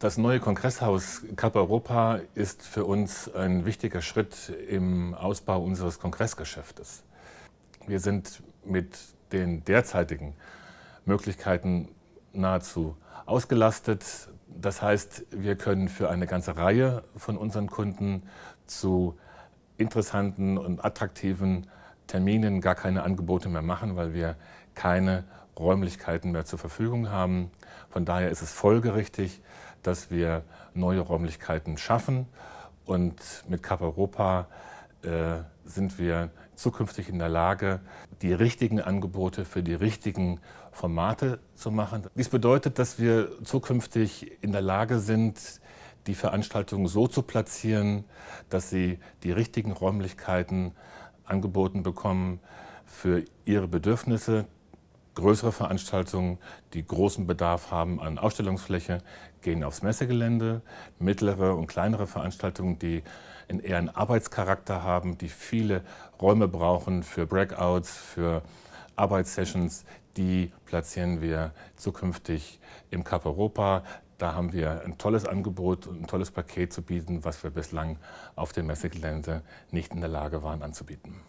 Das neue Kongresshaus Kap Europa ist für uns ein wichtiger Schritt im Ausbau unseres Kongressgeschäftes. Wir sind mit den derzeitigen Möglichkeiten nahezu ausgelastet. Das heißt, wir können für eine ganze Reihe von unseren Kunden zu interessanten und attraktiven Terminen gar keine Angebote mehr machen, weil wir keine Räumlichkeiten mehr zur Verfügung haben. Von daher ist es folgerichtig, dass wir neue Räumlichkeiten schaffen. Und mit Cap Europa äh, sind wir zukünftig in der Lage, die richtigen Angebote für die richtigen Formate zu machen. Dies bedeutet, dass wir zukünftig in der Lage sind, die Veranstaltungen so zu platzieren, dass sie die richtigen Räumlichkeiten angeboten bekommen für ihre Bedürfnisse, Größere Veranstaltungen, die großen Bedarf haben an Ausstellungsfläche, gehen aufs Messegelände. Mittlere und kleinere Veranstaltungen, die in eher einen Arbeitscharakter haben, die viele Räume brauchen für Breakouts, für Arbeitssessions, die platzieren wir zukünftig im Cup Europa. Da haben wir ein tolles Angebot und ein tolles Paket zu bieten, was wir bislang auf dem Messegelände nicht in der Lage waren anzubieten.